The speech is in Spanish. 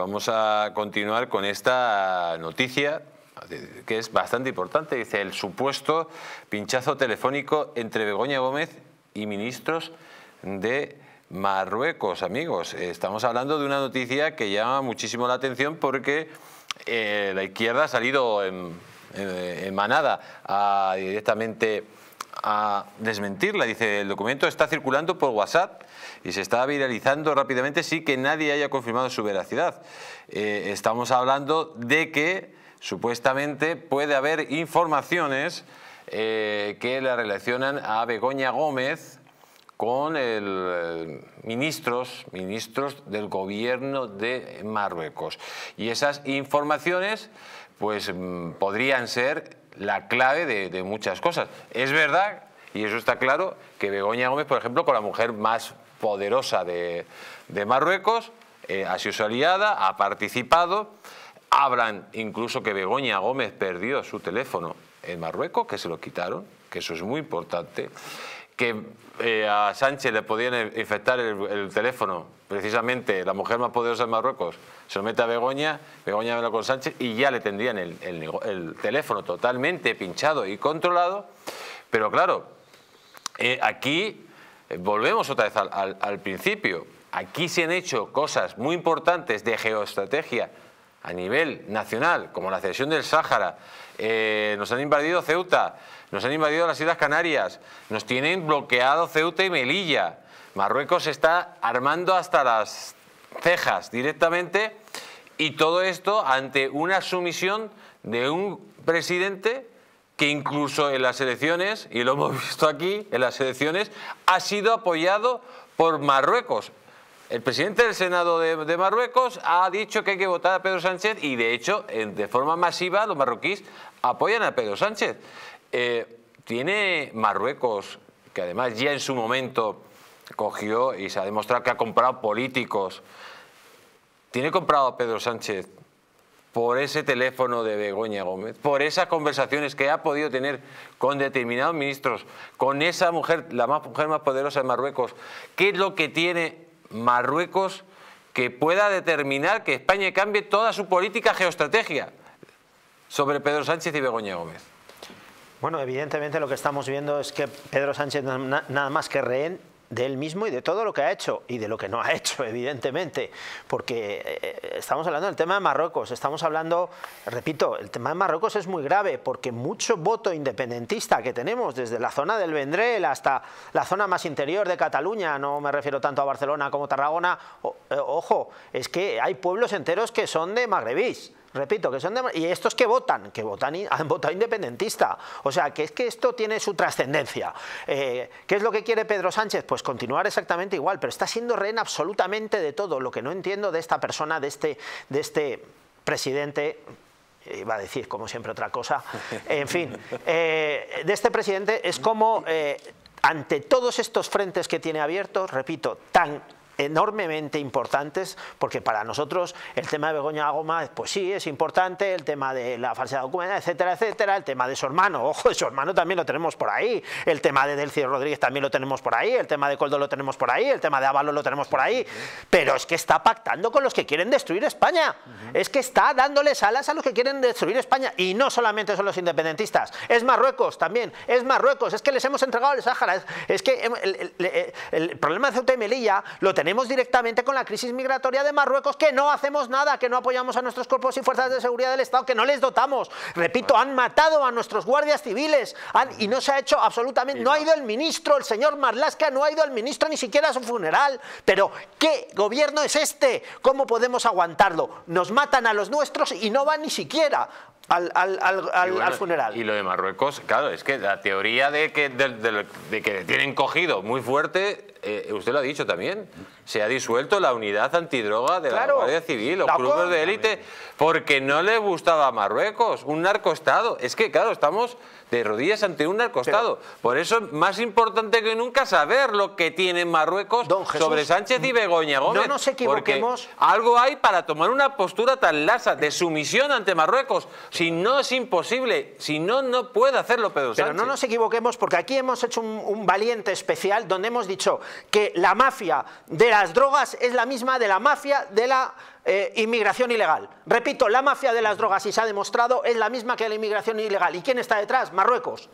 Vamos a continuar con esta noticia eh, que es bastante importante. Dice el supuesto pinchazo telefónico entre Begoña Gómez y ministros de Marruecos, amigos. Estamos hablando de una noticia que llama muchísimo la atención porque eh, la izquierda ha salido en, en manada a, ah, directamente a desmentirla. Dice, el documento está circulando por WhatsApp y se está viralizando rápidamente sin que nadie haya confirmado su veracidad. Eh, estamos hablando de que supuestamente puede haber informaciones eh, que la relacionan a Begoña Gómez con el, eh, ministros, ministros del gobierno de Marruecos. Y esas informaciones pues, mm, podrían ser la clave de, muchas cosas. Es verdad, y eso está claro, que Begoña Gómez, por ejemplo, con la mujer más poderosa de, Marruecos, eh, ha sido su aliada, ha participado. Hablan incluso que Begoña Gómez perdió su teléfono en Marruecos, que se lo quitaron, que eso es muy importante que eh, a Sánchez le podían infectar el, teléfono, precisamente la mujer más poderosa de Marruecos, se lo mete a Begoña, Begoña habla con Sánchez y ya le tendrían el, teléfono totalmente pinchado y controlado. Pero claro, eh, aquí eh, volvemos otra vez al principio. Aquí se han hecho cosas muy importantes de geoestrategia a nivel nacional, como la cesión del Sáhara, eh, nos han invadido Ceuta, nos han invadido las Islas Canarias, nos tienen bloqueado Ceuta y Melilla. Marruecos está armando hasta las cejas directamente y todo esto ante una sumisión de un presidente que incluso en las elecciones, y lo hemos visto aquí, en las elecciones, ha sido apoyado por Marruecos. El presidente del Senado de, Marruecos ha dicho que hay que votar a Pedro Sánchez y de hecho, de forma masiva, los marroquíes apoyan a Pedro Sánchez. Eh, ¿Tiene Marruecos, que además ya en su momento cogió y se ha demostrado que ha comprado políticos, ¿tiene comprado a Pedro Sánchez por ese teléfono de Begoña Gómez, por esas conversaciones que ha podido tener con determinados ministros, con esa mujer, la más, mujer más poderosa de Marruecos, ¿qué es lo que tiene Marruecos que pueda determinar que España cambie toda su política geoestrategia sobre Pedro Sánchez y Begoña Gómez? Bueno, evidentemente lo que estamos viendo es que Pedro Sánchez nada más que rehén de él mismo y de todo lo que ha hecho y de lo que no ha hecho, evidentemente, porque eh, eh, estamos hablando del tema de Marruecos, estamos hablando, repito, el tema de Marruecos es muy grave porque mucho voto independentista que tenemos desde la zona del Vendrell hasta la zona más interior de Cataluña, no me refiero tanto a Barcelona como Tarragona, eh, ojo, es que hay pueblos enteros que son de magrebís, repito, que son y estos que votan, que votan han votado independentista. O sea, que es que esto tiene su trascendencia. Eh, ¿Qué es lo que quiere Pedro Sánchez? Pues continuar exactamente igual, pero está siendo rehén absolutamente de todo. Lo que no entiendo de esta persona, de este, de este presidente iba a decir como siempre otra cosa, en fin, eh, de este presidente es como eh, ante todos estos frentes que tiene abiertos, repito, tan enormemente importantes porque para nosotros el tema de Begoña Gómez pues sí es importante, el tema de la falsedad documental, etcétera, etcétera, el tema de su hermano, ojo, de su hermano también lo tenemos por ahí, el tema de Delcio Rodríguez también lo tenemos por ahí, el tema de Coldo lo tenemos por ahí, el tema de avalo lo tenemos por ahí, pero es que está pactando con los que quieren destruir España, es que está dándoles alas a los que quieren destruir España y no solamente son los independentistas, es Marruecos también, es Marruecos, es que les hemos entregado el Sáhara, es, que el, el problema de Ceuta y Melilla lo tenemos tenemos directamente con la crisis migratoria de Marruecos, que no hacemos nada, que no apoyamos a nuestros cuerpos y fuerzas de seguridad del Estado, que no les dotamos. Repito, han matado a nuestros guardias civiles y no se ha hecho absolutamente... No ha ido el ministro, el señor Marlaska, no ha ido el ministro ni siquiera a su funeral. Pero, ¿qué gobierno es este? ¿Cómo podemos aguantarlo? Nos matan a los nuestros y no van ni siquiera al, funeral. Y lo de Marruecos, claro, es que la teoría de que, de, tienen cogido muy fuerte, eh, usted lo ha dicho también se ha disuelto la unidad antidroga de la Guardia Civil, o clubes de élite, porque no le gustaba a Marruecos, un narcoestado. Es que, claro, estamos de rodillas ante un narcoestado. Por eso es más importante que nunca saber lo que tiene Marruecos sobre Sánchez y Begoña Gómez. No nos equivoquemos. algo hay para tomar una postura tan lasa de sumisión ante Marruecos. Si no es imposible, si no, no puede hacerlo Pedro Sánchez. Pero no nos equivoquemos porque aquí hemos hecho un, un valiente especial donde hemos dicho que la mafia de las drogas es la misma de la mafia de la eh, inmigración ilegal. Repito, la mafia de las drogas, y se ha demostrado, es la misma que la inmigración ilegal. ¿Y quién está detrás? Marruecos.